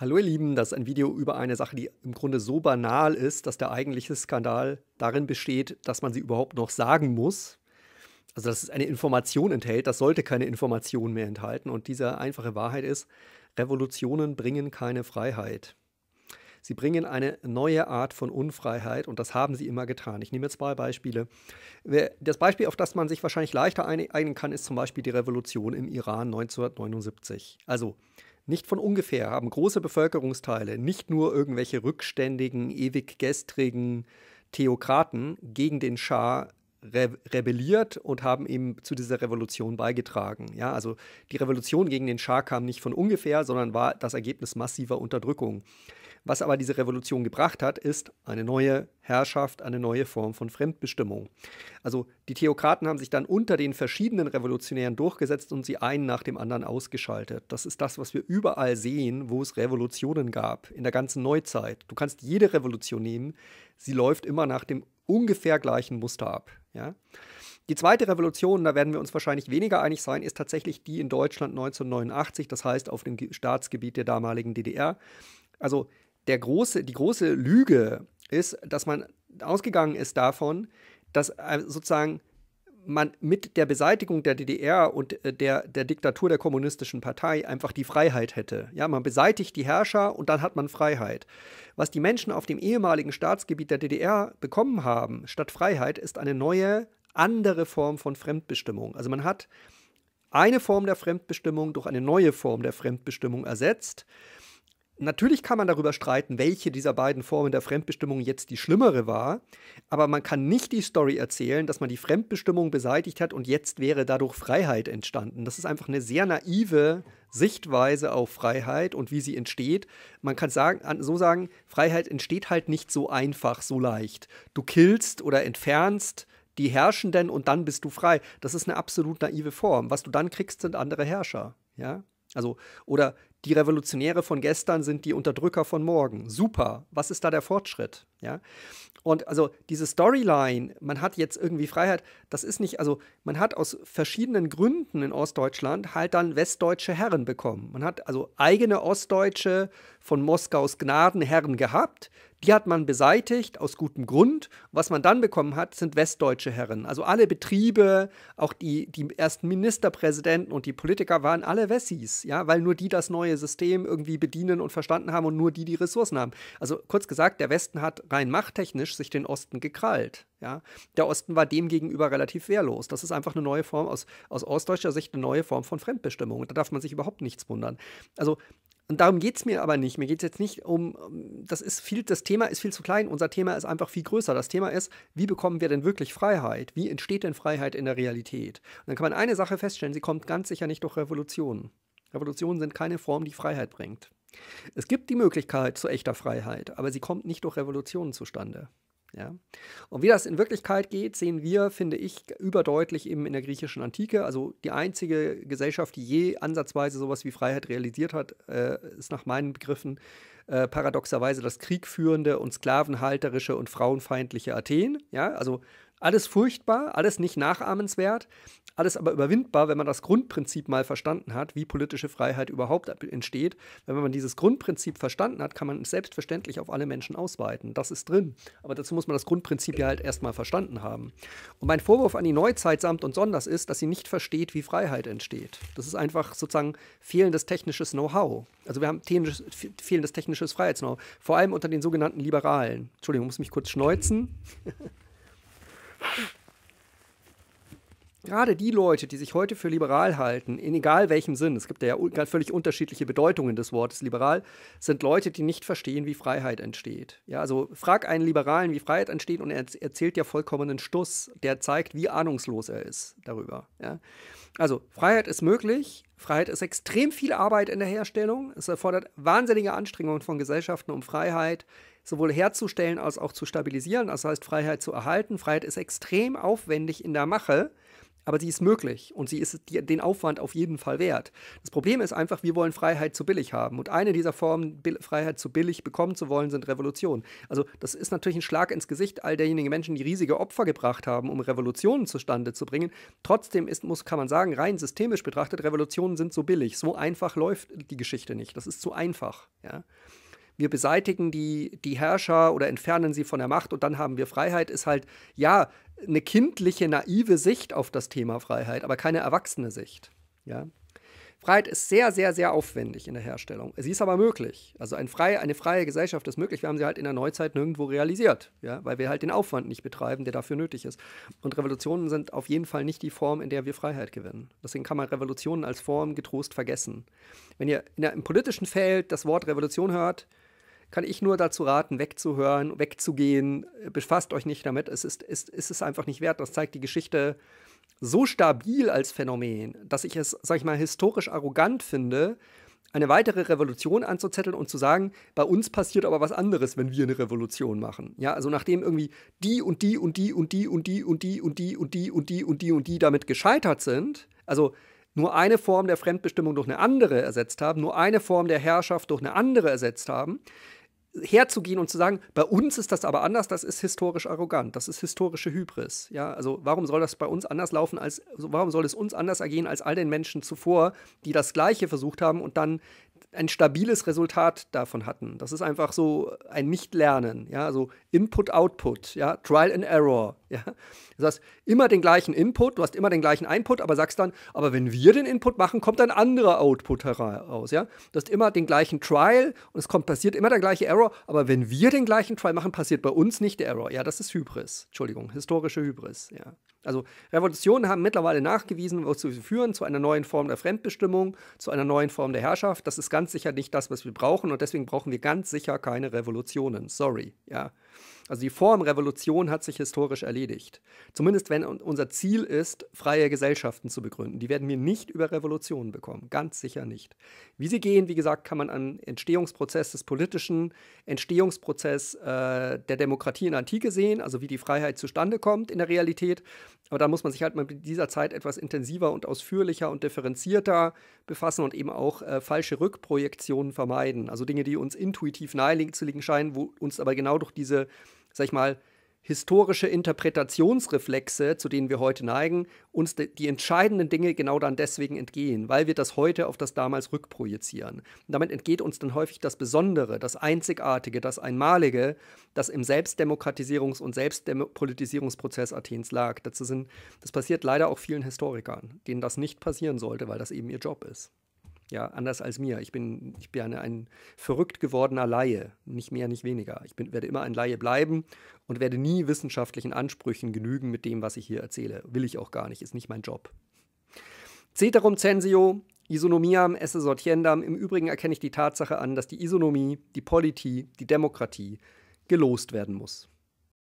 Hallo ihr Lieben, das ist ein Video über eine Sache, die im Grunde so banal ist, dass der eigentliche Skandal darin besteht, dass man sie überhaupt noch sagen muss. Also dass es eine Information enthält, das sollte keine Information mehr enthalten. Und diese einfache Wahrheit ist, Revolutionen bringen keine Freiheit. Sie bringen eine neue Art von Unfreiheit und das haben sie immer getan. Ich nehme jetzt zwei Beispiele. Das Beispiel, auf das man sich wahrscheinlich leichter einigen kann, ist zum Beispiel die Revolution im Iran 1979. Also nicht von ungefähr haben große Bevölkerungsteile, nicht nur irgendwelche rückständigen, ewig gestrigen Theokraten gegen den Schah re rebelliert und haben eben zu dieser Revolution beigetragen. Ja, also die Revolution gegen den Schah kam nicht von ungefähr, sondern war das Ergebnis massiver Unterdrückung. Was aber diese Revolution gebracht hat, ist eine neue Herrschaft, eine neue Form von Fremdbestimmung. Also die Theokraten haben sich dann unter den verschiedenen Revolutionären durchgesetzt und sie einen nach dem anderen ausgeschaltet. Das ist das, was wir überall sehen, wo es Revolutionen gab, in der ganzen Neuzeit. Du kannst jede Revolution nehmen, sie läuft immer nach dem ungefähr gleichen Muster ab. Ja? Die zweite Revolution, da werden wir uns wahrscheinlich weniger einig sein, ist tatsächlich die in Deutschland 1989, das heißt auf dem Staatsgebiet der damaligen DDR. Also der große, die große Lüge ist, dass man ausgegangen ist davon, dass äh, sozusagen man mit der Beseitigung der DDR und äh, der, der Diktatur der kommunistischen Partei einfach die Freiheit hätte. Ja, man beseitigt die Herrscher und dann hat man Freiheit. Was die Menschen auf dem ehemaligen Staatsgebiet der DDR bekommen haben, statt Freiheit, ist eine neue, andere Form von Fremdbestimmung. Also man hat eine Form der Fremdbestimmung durch eine neue Form der Fremdbestimmung ersetzt Natürlich kann man darüber streiten, welche dieser beiden Formen der Fremdbestimmung jetzt die schlimmere war, aber man kann nicht die Story erzählen, dass man die Fremdbestimmung beseitigt hat und jetzt wäre dadurch Freiheit entstanden. Das ist einfach eine sehr naive Sichtweise auf Freiheit und wie sie entsteht. Man kann sagen, so sagen, Freiheit entsteht halt nicht so einfach, so leicht. Du killst oder entfernst die Herrschenden und dann bist du frei. Das ist eine absolut naive Form. Was du dann kriegst, sind andere Herrscher. Ja? Also, oder die Revolutionäre von gestern sind die Unterdrücker von morgen. Super, was ist da der Fortschritt? Ja? Und also diese Storyline, man hat jetzt irgendwie Freiheit, das ist nicht, also man hat aus verschiedenen Gründen in Ostdeutschland halt dann westdeutsche Herren bekommen. Man hat also eigene ostdeutsche von Moskaus Gnadenherren gehabt, die hat man beseitigt aus gutem Grund. Was man dann bekommen hat, sind westdeutsche Herren. Also alle Betriebe, auch die, die ersten Ministerpräsidenten und die Politiker waren alle Wessis, ja, weil nur die das neue System irgendwie bedienen und verstanden haben und nur die die Ressourcen haben. Also kurz gesagt, der Westen hat rein machttechnisch sich den Osten gekrallt. Ja? Der Osten war dem gegenüber relativ wehrlos. Das ist einfach eine neue Form, aus, aus ostdeutscher Sicht eine neue Form von Fremdbestimmung. Da darf man sich überhaupt nichts wundern. Also und darum geht es mir aber nicht. Mir geht es jetzt nicht um, das ist viel, das Thema ist viel zu klein, unser Thema ist einfach viel größer. Das Thema ist, wie bekommen wir denn wirklich Freiheit? Wie entsteht denn Freiheit in der Realität? Und dann kann man eine Sache feststellen, sie kommt ganz sicher nicht durch Revolutionen. Revolutionen sind keine Form, die Freiheit bringt. Es gibt die Möglichkeit zu echter Freiheit, aber sie kommt nicht durch Revolutionen zustande. Ja. Und wie das in Wirklichkeit geht, sehen wir, finde ich, überdeutlich eben in der griechischen Antike. Also die einzige Gesellschaft, die je ansatzweise sowas wie Freiheit realisiert hat, äh, ist nach meinen Begriffen äh, paradoxerweise das kriegführende und sklavenhalterische und frauenfeindliche Athen. Ja, also alles furchtbar, alles nicht nachahmenswert, alles aber überwindbar, wenn man das Grundprinzip mal verstanden hat, wie politische Freiheit überhaupt entsteht. Wenn man dieses Grundprinzip verstanden hat, kann man es selbstverständlich auf alle Menschen ausweiten. Das ist drin. Aber dazu muss man das Grundprinzip ja halt erstmal verstanden haben. Und mein Vorwurf an die Neuzeit samt und sonders ist, dass sie nicht versteht, wie Freiheit entsteht. Das ist einfach sozusagen fehlendes technisches Know-how. Also wir haben technisches, fehlendes technisches freiheitsknow how Vor allem unter den sogenannten Liberalen. Entschuldigung, ich muss mich kurz schneuzen. gerade die Leute, die sich heute für liberal halten, in egal welchem Sinn, es gibt ja völlig unterschiedliche Bedeutungen des Wortes liberal, sind Leute, die nicht verstehen, wie Freiheit entsteht. Ja, also frag einen Liberalen, wie Freiheit entsteht und er erzählt ja vollkommenen Stuss, der zeigt, wie ahnungslos er ist darüber. Ja. Also Freiheit ist möglich, Freiheit ist extrem viel Arbeit in der Herstellung, es erfordert wahnsinnige Anstrengungen von Gesellschaften, um Freiheit sowohl herzustellen als auch zu stabilisieren, das heißt Freiheit zu erhalten. Freiheit ist extrem aufwendig in der Mache aber sie ist möglich und sie ist die, den Aufwand auf jeden Fall wert. Das Problem ist einfach, wir wollen Freiheit zu billig haben und eine dieser Formen, Bil Freiheit zu billig bekommen zu wollen, sind Revolutionen. Also das ist natürlich ein Schlag ins Gesicht all derjenigen Menschen, die riesige Opfer gebracht haben, um Revolutionen zustande zu bringen. Trotzdem ist, muss, kann man sagen, rein systemisch betrachtet, Revolutionen sind so billig, so einfach läuft die Geschichte nicht. Das ist zu einfach. Ja? wir beseitigen die, die Herrscher oder entfernen sie von der Macht und dann haben wir Freiheit, ist halt, ja, eine kindliche, naive Sicht auf das Thema Freiheit, aber keine erwachsene Sicht. Ja? Freiheit ist sehr, sehr, sehr aufwendig in der Herstellung. Sie ist aber möglich. Also ein frei, eine freie Gesellschaft ist möglich. Wir haben sie halt in der Neuzeit nirgendwo realisiert, ja? weil wir halt den Aufwand nicht betreiben, der dafür nötig ist. Und Revolutionen sind auf jeden Fall nicht die Form, in der wir Freiheit gewinnen. Deswegen kann man Revolutionen als Form getrost vergessen. Wenn ihr der, im politischen Feld das Wort Revolution hört, kann ich nur dazu raten, wegzuhören, wegzugehen. Befasst euch nicht damit. Es ist, ist, ist es einfach nicht wert. Das zeigt die Geschichte so stabil als Phänomen, dass ich es, sag ich mal, historisch arrogant finde, eine weitere Revolution anzuzetteln und zu sagen, bei uns passiert aber was anderes, wenn wir eine Revolution machen. Ja, also nachdem irgendwie die und die und die und die und die und die und die und die und die und die und die damit gescheitert sind, also nur eine Form der Fremdbestimmung durch eine andere ersetzt haben, nur eine Form der Herrschaft durch eine andere ersetzt haben, herzugehen und zu sagen, bei uns ist das aber anders, das ist historisch arrogant, das ist historische Hybris. Ja, also warum soll das bei uns anders laufen als, also warum soll es uns anders ergehen als all den Menschen zuvor, die das Gleiche versucht haben und dann ein stabiles Resultat davon hatten. Das ist einfach so ein Nichtlernen, ja, also Input-Output, ja, Trial and Error, Ja? Das heißt, immer den gleichen Input, du hast immer den gleichen Input, aber sagst dann, aber wenn wir den Input machen, kommt ein anderer Output heraus. Ja? Du hast immer den gleichen Trial und es kommt, passiert immer der gleiche Error, aber wenn wir den gleichen Trial machen, passiert bei uns nicht der Error. Ja, das ist Hybris. Entschuldigung, historische Hybris. Ja. Also Revolutionen haben mittlerweile nachgewiesen, wozu sie führen, zu einer neuen Form der Fremdbestimmung, zu einer neuen Form der Herrschaft. Das ist ganz sicher nicht das, was wir brauchen und deswegen brauchen wir ganz sicher keine Revolutionen. Sorry, ja. Also die Form Revolution hat sich historisch erledigt. Zumindest wenn unser Ziel ist, freie Gesellschaften zu begründen. Die werden wir nicht über Revolutionen bekommen, ganz sicher nicht. Wie sie gehen, wie gesagt, kann man am Entstehungsprozess des politischen, Entstehungsprozess äh, der Demokratie in der Antike sehen, also wie die Freiheit zustande kommt in der Realität. Aber da muss man sich halt mit dieser Zeit etwas intensiver und ausführlicher und differenzierter befassen und eben auch äh, falsche Rückprojektionen vermeiden. Also Dinge, die uns intuitiv naheliegend zu liegen scheinen, wo uns aber genau durch diese sag ich mal, historische Interpretationsreflexe, zu denen wir heute neigen, uns de die entscheidenden Dinge genau dann deswegen entgehen, weil wir das heute auf das damals rückprojizieren. Und damit entgeht uns dann häufig das Besondere, das Einzigartige, das Einmalige, das im Selbstdemokratisierungs- und Selbstpolitisierungsprozess Athens lag. Dazu sind, das passiert leider auch vielen Historikern, denen das nicht passieren sollte, weil das eben ihr Job ist ja, anders als mir. Ich bin, ich bin ein verrückt gewordener Laie, nicht mehr, nicht weniger. Ich bin, werde immer ein Laie bleiben und werde nie wissenschaftlichen Ansprüchen genügen mit dem, was ich hier erzähle. Will ich auch gar nicht, ist nicht mein Job. Ceterum censio, isonomiam esse sortiendam. Im Übrigen erkenne ich die Tatsache an, dass die Isonomie, die Politie, die Demokratie gelost werden muss.